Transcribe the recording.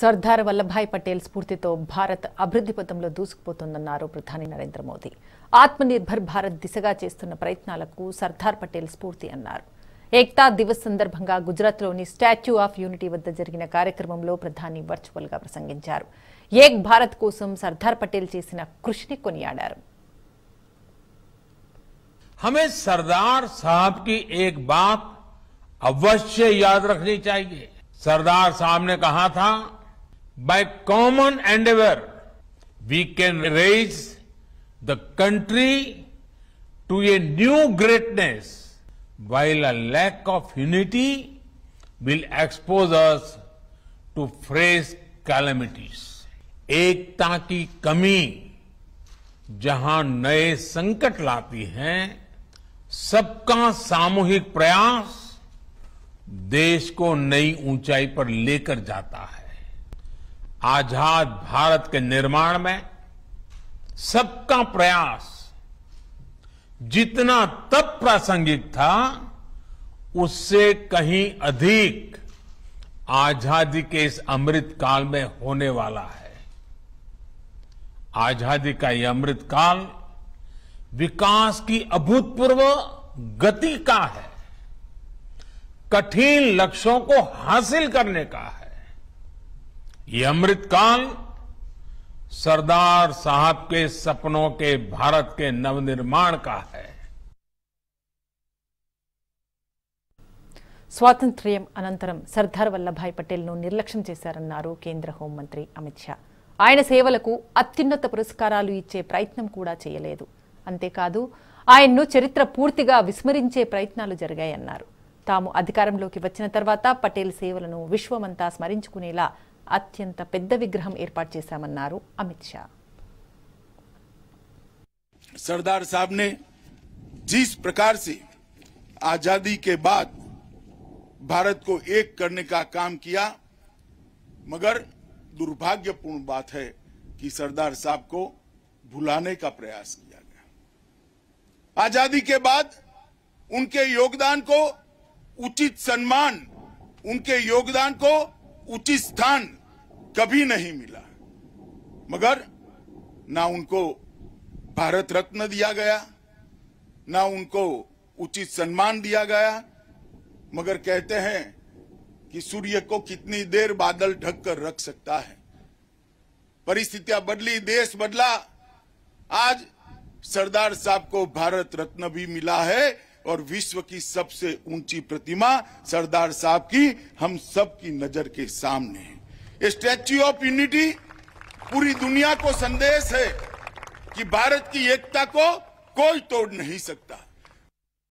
सर्दार वलभाई पटेल स्फूर्ति तो भारत अभिवृद्धि पथ में दूसकबोत प्रधान नरेंद्र मोदी आत्मनिर्भर भारत दिशा चुना प्रयत्न सर्दार पटेल स्फूर्ति अकता दिवस सदर्भंग गुजरात स्टाच्यू आफ् यून वर्गन कार्यक्रम में प्रधान वर्चुअल प्रसंग भारत कोसम सर्दार पटेल कृषि को हमें सरदार साहब की एक बात अवश्य याद रखनी चाहिए सरदार साहब ने कहा था By common endeavor, we can raise the country to a new greatness, while a lack of unity will expose us to face calamities. एकता की कमी जहां नए संकट लाती है सबका सामूहिक प्रयास देश को नई ऊंचाई पर लेकर जाता है आजाद भारत के निर्माण में सबका प्रयास जितना तब प्रासंगिक था उससे कहीं अधिक आजादी के इस अमृत काल में होने वाला है आजादी का यह अमृत काल विकास की अभूतपूर्व गति का है कठिन लक्ष्यों को हासिल करने का है ये अमृतकाल सरदार साहब के सपनों के भारत के नवनिर्माण का है స్వాతంత్ర్యం అనంతరం సర్దార్ వల్లభాయ్ పటేల్ను నిర్లక్ష్యం చేశారన్నారు కేంద్ర హోంమంత్రి అమిత్ షా ఆయన సేవలకు అత్యున్నత పురస్కారాలు ఇచ్చే ప్రయత్నం కూడా చేయలేదు అంతేకాదు ఆయన్ను చరిత్ర పూర్తిగా విస్మరించే ప్రయత్నాలు జరిగాయన్నారు తాము అధికారంలోకి వచ్చిన తర్వాత పటేల్ సేవలను విశ్వమంతా స్మరించుకునేలా అత్యంత పెద్ద విగ్రహం ఏర్పాటు చేశామన్నారు అమిత్ షా सरदार साहब ने जिस प्रकार से आजादी के बाद भारत को एक करने का काम किया मगर दुर्भाग्यपूर्ण बात है कि सरदार साहब को भुलाने का प्रयास किया गया आजादी के बाद उनके योगदान को उचित सम्मान उनके योगदान को उचित स्थान कभी नहीं मिला मगर ना उनको भारत रत्न दिया गया ना उनको उचित सम्मान दिया गया मगर कहते हैं कि सूर्य को कितनी देर बादल ढककर रख सकता है परिस्थितियां बदली देश बदला आज सरदार साहब को भारत रत्न भी मिला है और विश्व की सबसे ऊंची प्रतिमा सरदार साहब की हम सब की नजर के सामने है स्टैच्यू ऑफ यूनिटी पूरी दुनिया को संदेश है कि भारत की एकता को कोई तोड़ नहीं सकता